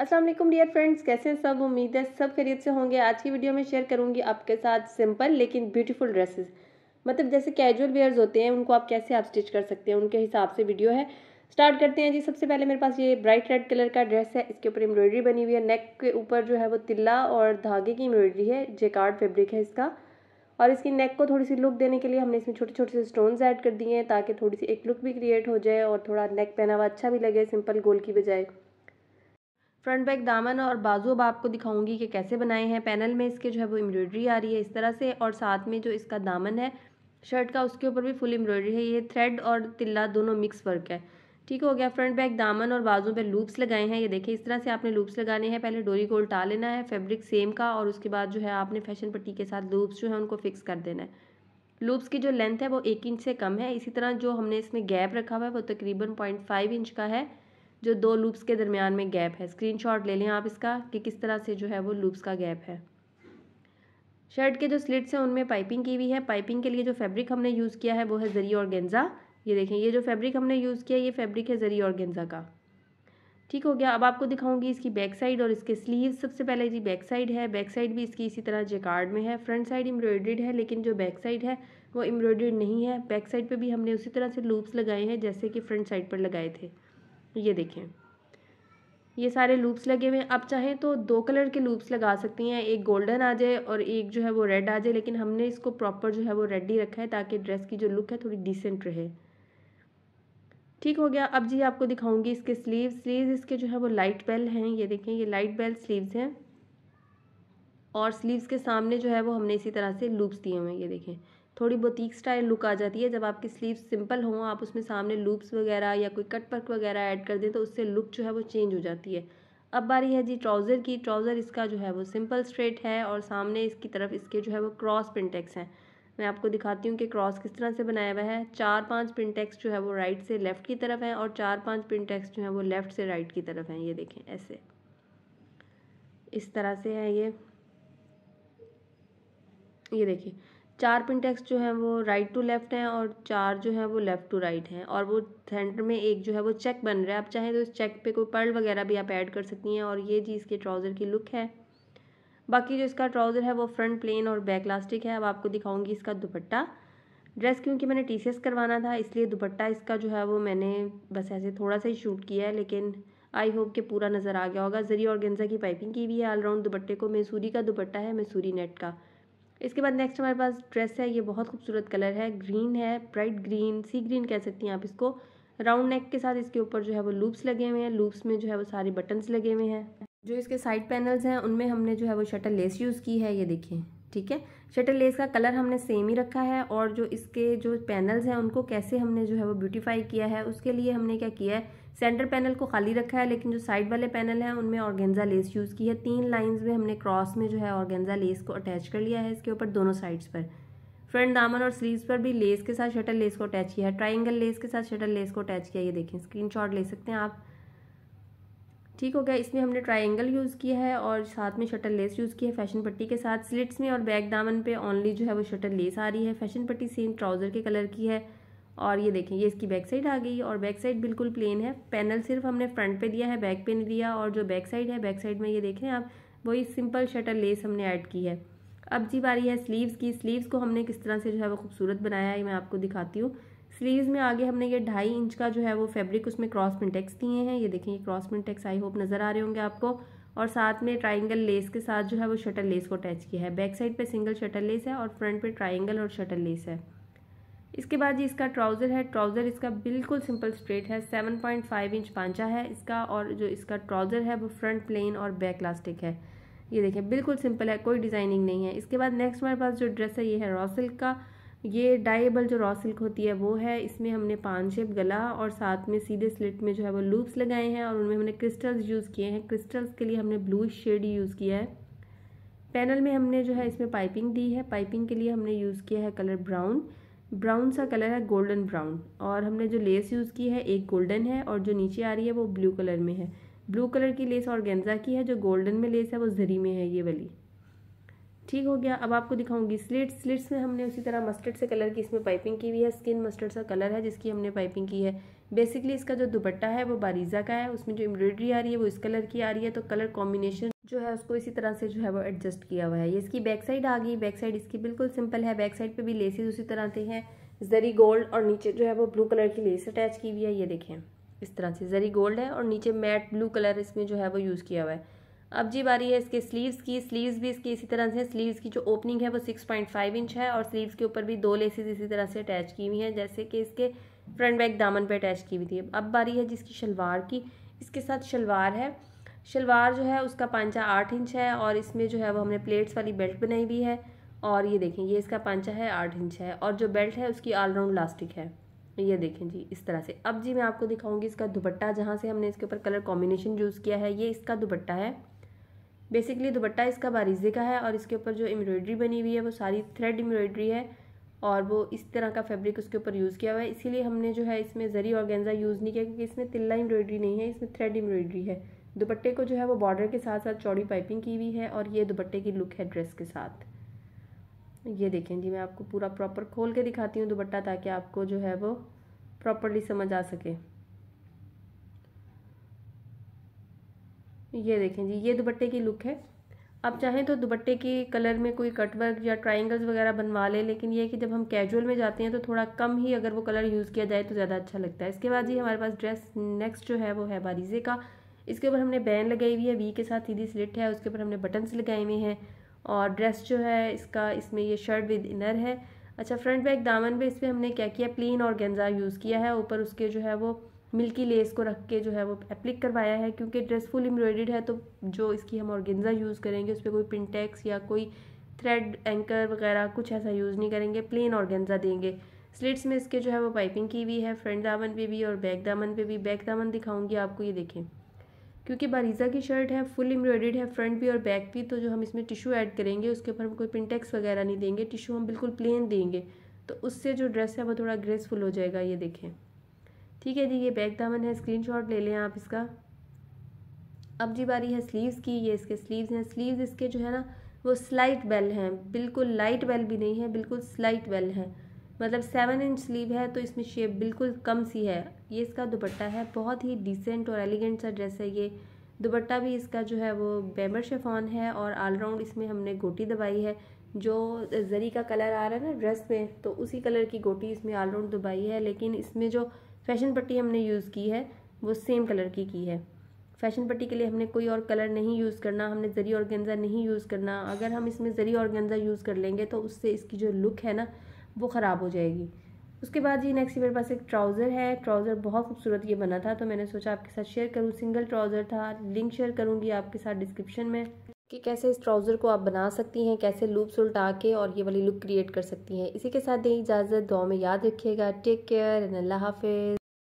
अस्सलाम वालेकुम dear friends कैसे हैं सब उम्मीद है सब खैरियत से होंगे आज की वीडियो में शेयर करूंगी आपके साथ सिंपल लेकिन ब्यूटीफुल ड्रेसेस मतलब जैसे कैजुअल वेयर्स होते हैं उनको आप कैसे आप स्टिच कर सकते हैं उनके हिसाब से वीडियो है स्टार्ट करते हैं जी सबसे पहले मेरे पास ये ब्राइट रेड कलर का ड्रेस है इसके ऊपर एम्ब्रॉयडरी बनी हुई है नेक के ऊपर जो है वो तिल्ला और धागे की एम्ब्रॉयडरी है जेकार्ड फैब्रिक है इसका और इसकी नेक को थोड़ी सी लुक देने के लिए हमने इसमें छोटे छोटे से स्टोन्स ऐड कर दिए हैं ताकि थोड़ी सी एक लुक भी क्रिएट हो जाए और थोड़ा नेक पहना हुआ अच्छा भी लगे सिंपल गोल की बजाय फ्रंट बैक दामन और बाजू अब आपको दिखाऊंगी कि कैसे बनाए हैं पैनल में इसके जो है वो एम्ब्रॉयडरी आ रही है इस तरह से और साथ में जो इसका दामन है शर्ट का उसके ऊपर भी फुल एम्ब्रॉयडरी है ये थ्रेड और तिल्ला दोनों मिक्स वर्क है ठीक हो गया फ्रंट बैक दामन और बाजू पर लूप्स लगाए हैं ये देखिए इस तरह से आपने लूप्स लगाने हैं पहले डोरी को उल्टा लेना है फेब्रिक सेम का और उसके बाद जो है आपने फैशन पट्टी के साथ लूप्स जो है उनको फिक्स कर देना है लूप्स की जो लेंथ है वो एक इंच से कम है इसी तरह जो हमने इसमें गैप रखा हुआ है वो तकरीबन पॉइंट फाइव इंच का है जो दो लूप्स के दरमियान में गैप है शॉट ले लें आप इसका कि किस तरह से जो है वो लूप्स का गैप है शर्ट के जो स्लिट्स हैं उनमें पाइपिंग की हुई है पाइपिंग के लिए जो फैब्रिक हमने यूज़ किया है वो है जरी और गेंजा ये देखें ये जो फैब्रिक हमने यूज़ किया ये फैब्रिक है जरी और गेंजा का ठीक हो गया अब आपको दिखाऊंगी इसकी बैक साइड और इसके स्लीव सबसे पहले जी बैक साइड है बैक साइड भी इसकी इसी तरह जेकार्ड में है फ्रंट साइड एम्ब्रॉयड्रीड है लेकिन जो बैक साइड है वो एम्ब्रॉयड्रीड नहीं है बैक साइड पे भी हमने उसी तरह से लूप्स लगाए हैं जैसे कि फ्रंट साइड पर लगाए थे ये देखें ये सारे लूप्स लगे हुए हैं आप चाहें तो दो कलर के लूप्स लगा सकती हैं एक गोल्डन आ जाए और एक जो है वो रेड आ जाए लेकिन हमने इसको प्रॉपर जो है वो रेड ही रखा है ताकि ड्रेस की जो लुक है थोड़ी डिसेंट रहे ठीक हो गया अब जी आपको दिखाऊंगी इसके स्लीव स्लीव इसके जो है वो लाइट बेल हैं ये देखें ये लाइट बेल स्लीव्स हैं और स्लीव्स के सामने जो है वो हमने इसी तरह से लूप्स दिए हुए हैं ये देखें थोड़ी बुटीक स्टाइल लुक आ जाती है जब आपकी स्लीव सिंपल हों आप उसमें सामने लूप्स वगैरह या कोई कट पर्क वगैरह ऐड कर दें तो उससे लुक जो है वो चेंज हो जाती है अब बारी है जी ट्राउज़र की ट्राउज़र इसका जो है वो सिंपल स्ट्रेट है और सामने इसकी तरफ इसके जो है वो क्रॉस प्रिंटेक्स हैं मैं आपको दिखाती हूँ कि क्रॉस किस तरह से बनाया हुआ है चार पाँच प्रिंटेक्स जो है वो राइट से लेफ़्ट की तरफ हैं और चार पाँच प्रिंटेक्स जो है वो लेफ़्ट से राइट की तरफ हैं ये देखें ऐसे इस तरह से है ये ये देखिए चार पिनटेक्स जो हैं वो राइट टू लेफ़्ट हैं और चार जो हैं वो लेफ़्ट टू राइट हैं और वो सेंटर में एक जो है वो चेक बन रहा है आप चाहें तो इस चेक पे कोई पर्ल वगैरह भी आप ऐड कर सकती हैं और ये जी इसके ट्राउज़र की लुक है बाकी जो इसका ट्राउज़र है वो फ्रंट प्लेन और बैक लास्टिक है अब आपको दिखाऊंगी इसका दुपट्टा ड्रेस क्योंकि मैंने टी करवाना था इसलिए दुपट्टा इसका जो है वो मैंने बस ऐसे थोड़ा सा ही शूट किया है लेकिन आई होप कि पूरा नज़र आ गया होगा जरिए और गेंजा की पाइपिंग की भी है ऑलराउंड दुपट्टे को मैसूरी का दुपट्टा है मैसूरी नेट का इसके बाद नेक्स्ट हमारे पास ड्रेस है ये बहुत खूबसूरत कलर है ग्रीन है ब्राइट ग्रीन सी ग्रीन कह सकती हैं आप इसको राउंड नेक के साथ इसके ऊपर जो है वो लूप्स लगे हुए हैं लूप्स में जो है वो सारे बटन्स लगे हुए हैं जो इसके साइड पैनल्स हैं उनमें हमने जो है वो शटर लेस यूज़ की है ये देखिए ठीक है शटर लेस का कलर हमने सेम ही रखा है और जो इसके जो पैनल्स हैं उनको कैसे हमने जो है वो ब्यूटीफाई किया है उसके लिए हमने क्या किया है सेंटर पैनल को खाली रखा है लेकिन जो साइड वाले पैनल हैं उनमें ऑर्गेंजा लेस यूज़ की है तीन लाइंस में हमने क्रॉस में जो है ऑर्गेंजा लेस को अटैच कर लिया है इसके ऊपर दोनों साइड्स पर फ्रंट दामन और स्लीव्स पर भी लेस के साथ शटल लेस को अटैच किया है ट्राइंगल लेस के साथ शटल लेस को अटैच किया ये देखें स्क्रीन ले सकते हैं आप ठीक हो गया इसमें हमने ट्राइंगल यूज़ किया है और साथ में शटल लेस यूज़ की है फैशन पट्टी के साथ स्लिट्स में और बैक दामन पे ओनली जो है वो शटल लेस आ रही है फैशन पट्टी सेम ट्राउज़र के कलर की है और ये देखें ये इसकी बैक साइड आ गई और बैक साइड बिल्कुल प्लेन है पैनल सिर्फ हमने फ्रंट पे दिया है बैक पे नहीं दिया और जो बैक साइड है बैक साइड में ये देखें आप वही सिंपल शटर लेस हमने ऐड की है अब जी बारी है स्लीव्स की स्लीव्स को हमने किस तरह से जो है वो खूबसूरत बनाया है मैं आपको दिखाती हूँ स्लीव्स में आगे हमने ये ढाई इंच का जो है वो फैब्रिक उसमें क्रॉस प्रिंटेक्स दिए हैं ये देखें ये क्रॉस प्रिंटेक्स आई होप नज़र आ रहे होंगे आपको और साथ में ट्राइंगल लेस के साथ जो है वो शटर लेस को अटैच किया है बैक साइड पे सिंगल शटर लेस है और फ्रंट पे ट्राइंगल और शटर लेस है इसके बाद जी इसका ट्राउज़र है ट्राउज़र इसका बिल्कुल सिंपल स्ट्रेट है सेवन पॉइंट फाइव इंच पांचा है इसका और जो इसका ट्राउज़र है वो फ्रंट प्लेन और बैक लास्टिक है ये देखें बिल्कुल सिंपल है कोई डिज़ाइनिंग नहीं है इसके बाद नेक्स्ट हमारे पास जो ड्रेस है ये है रॉ सिल्क का ये डाइबल जो रॉ सिल्क होती है वो है इसमें हमने पान शेप गला और साथ में सीधे स्लिट में जो है वो लूप्स लगाए हैं और उनमें हमने क्रिस्टल्स यूज़ किए हैं क्रिस्टल्स के लिए हमने ब्लू शेड यूज़ किया है पैनल में हमने जो है इसमें पाइपिंग दी है पाइपिंग के लिए हमने यूज़ किया है कलर ब्राउन ब्राउन सा कलर है गोल्डन ब्राउन और हमने जो लेस यूज़ की है एक गोल्डन है और जो नीचे आ रही है वो ब्लू कलर में है ब्लू कलर की लेस और गेंजा की है जो गोल्डन में लेस है वो जरी में है ये वाली ठीक हो गया अब आपको दिखाऊंगी स्लिट्स स्लिट्स में हमने उसी तरह मस्टर्ड से कलर की इसमें पाइपिंग की हुई है स्किन मस्टर्ड सा कलर है जिसकी हमने पाइपिंग की है बेसिकली इसका जो दुपट्टा है वो बारीज़ा का है उसमें जो एम्ब्रॉयडरी आ रही है वो इस कलर की आ रही है तो कलर कॉम्बिनेशन जो है उसको इसी तरह से जो है वो एडजस्ट किया हुआ है ये इसकी बैक साइड आ गई बैक साइड इसकी बिल्कुल सिंपल है बैक साइड पे भी लेसेस उसी तरह से हैं जरी गोल्ड और नीचे जो है वो ब्लू कलर की लेस अटैच की हुई है ये देखें इस तरह से जरी गोल्ड है और नीचे मैट ब्लू कलर इसमें जो है वो यूज़ किया हुआ है अब जी बारी है इसके स्लीव्स की स्लीव्स भी इसकी इसी तरह से स्लीव्स की जो ओपनिंग है वो सिक्स पॉइंट फाइव इंच है और स्लीव्स के ऊपर भी दो लेसेस इसी तरह से अटैच की हुई हैं जैसे कि इसके फ्रंट बैक दामन पे अटैच की हुई थी अब बारी है जिसकी शलवार की इसके साथ शलवार है शलवार जो है उसका पांचा आठ इंच है और इसमें जो है वो हमने प्लेट्स वाली बेल्ट बनाई हुई है और ये देखें ये इसका पांचा है आठ इंच है और जो बेल्ट है उसकी ऑलराउंड लास्टिक है ये देखें जी इस तरह से अब जी मैं आपको दिखाऊंगी इसका दुपट्टा जहाँ से हमने इसके ऊपर कलर कॉम्बिनेशन यूज़ किया है ये इसका दुपट्टा है बेसिकली दुपट्टा इसका बारीजे का है और इसके ऊपर जो एम्ब्रॉयडरी बनी हुई है वो सारी थ्रेड एम्ब्रॉयडरी है और वो इस तरह का फैब्रिक उसके ऊपर यूज़ किया हुआ है इसीलिए हमने जो है इसमें जरी गेंजा यूज़ नहीं किया क्योंकि इसमें तिल्ला एम्ब्रॉयडरी नहीं है इसमें थ्रेड एम्ब्रॉयडरी है दुपट्टे को जो है वो बॉर्डर के साथ साथ चौड़ी पाइपिंग की हुई है और ये दुपट्टे की लुक है ड्रेस के साथ ये देखें जी मैं आपको पूरा प्रॉपर खोल के दिखाती हूँ दुपट्टा ताकि आपको जो है वो प्रॉपरली समझ आ सके ये देखें जी ये दुपट्टे की लुक है आप चाहें तो दुपट्टे के कलर में कोई कटवर्क या ट्राइंगल्स वगैरह बनवा लें लेकिन ये कि जब हम कैजुअल में जाते हैं तो थोड़ा कम ही अगर वो कलर यूज़ किया जाए तो ज़्यादा अच्छा लगता है इसके बाद जी हमारे पास ड्रेस नेक्स्ट जो है वो है बारीजे का इसके ऊपर हमने बैन लगाई हुई है वी के साथ सीधी स्लिट है उसके ऊपर हमने बटन्स लगाए हुए हैं और ड्रेस जो है इसका इसमें ये शर्ट विद इनर है अच्छा फ्रंट बैक दामन पे इस पर हमने क्या किया प्लेन और गेंजा यूज़ किया है ऊपर उसके जो है वो मिल्की लेस को रख के जो है वो एप्लिक करवाया है क्योंकि ड्रेस फुल एम्ब्रॉयडेड है तो जो इसकी हम ऑर्गेंजा यूज़ करेंगे उस पर कोई पिनटेक्स या कोई थ्रेड एंकर वगैरह कुछ ऐसा यूज़ नहीं करेंगे प्लेन ऑर्गेंजा देंगे स्लिट्स में इसके जो है वो पाइपिंग की हुई है फ्रंट दामन पे भी और बैक दामन पे भी बैक दामन दिखाऊंगी आपको ये देखें क्योंकि बारीज़ा की शर्ट है फुल एम्ब्रॉयडेड है फ्रंट भी और बैक भी तो जो हम इसमें टिशू ऐड करेंगे उसके ऊपर हम कोई पिनटेक्स वगैरह नहीं देंगे टिशू हम बिल्कुल प्लेन देंगे तो उससे जो ड्रेस है वो थोड़ा ग्रेसफुल हो जाएगा ये देखें ठीक है जी ये बैक दामन है शॉट ले लें आप इसका अब जी बारी है स्लीव्स की ये इसके स्लीव्स हैं स्लीव्स इसके जो है ना वो स्लाइट बेल हैं बिल्कुल लाइट बेल भी नहीं है बिल्कुल स्लाइट बेल है मतलब सेवन इंच स्लीव है तो इसमें शेप बिल्कुल कम सी है ये इसका दुपट्टा है बहुत ही डिसेंट और एलिगेंट सा ड्रेस है ये दुपट्टा भी इसका जो है वो बेमर शेफॉन है और ऑलराउंड इसमें हमने गोटी दबाई है जो जरी का कलर आ रहा है ना ड्रेस में तो उसी कलर की गोटी इसमें ऑलराउंड दबाई है लेकिन इसमें जो फैशन पट्टी हमने यूज़ की है वो सेम कलर की की है फैशन पट्टी के लिए हमने कोई और कलर नहीं यूज़ करना हमने जरी और गेंजा नहीं यूज़ करना अगर हम इसमें जरी और गेंजा यूज़ कर लेंगे तो उससे इसकी जो लुक है ना वो ख़राब हो जाएगी उसके बाद ये नेक्स्ट मेरे पास एक ट्राउज़र है ट्राउज़र बहुत खूबसूरत ये बना था तो मैंने सोचा आपके साथ शेयर करूँ सिंगल ट्राउज़र था लिंक शेयर करूँगी आपके साथ डिस्क्रिप्शन में कि कैसे इस ट्राउज़र को आप बना सकती हैं कैसे लूप्स उल्टा के और ये वाली लुक क्रिएट कर सकती हैं इसी के साथ दें इजाज़त दुआ में याद रखिएगा टेक केयर एंड अल्लाह हाफिज़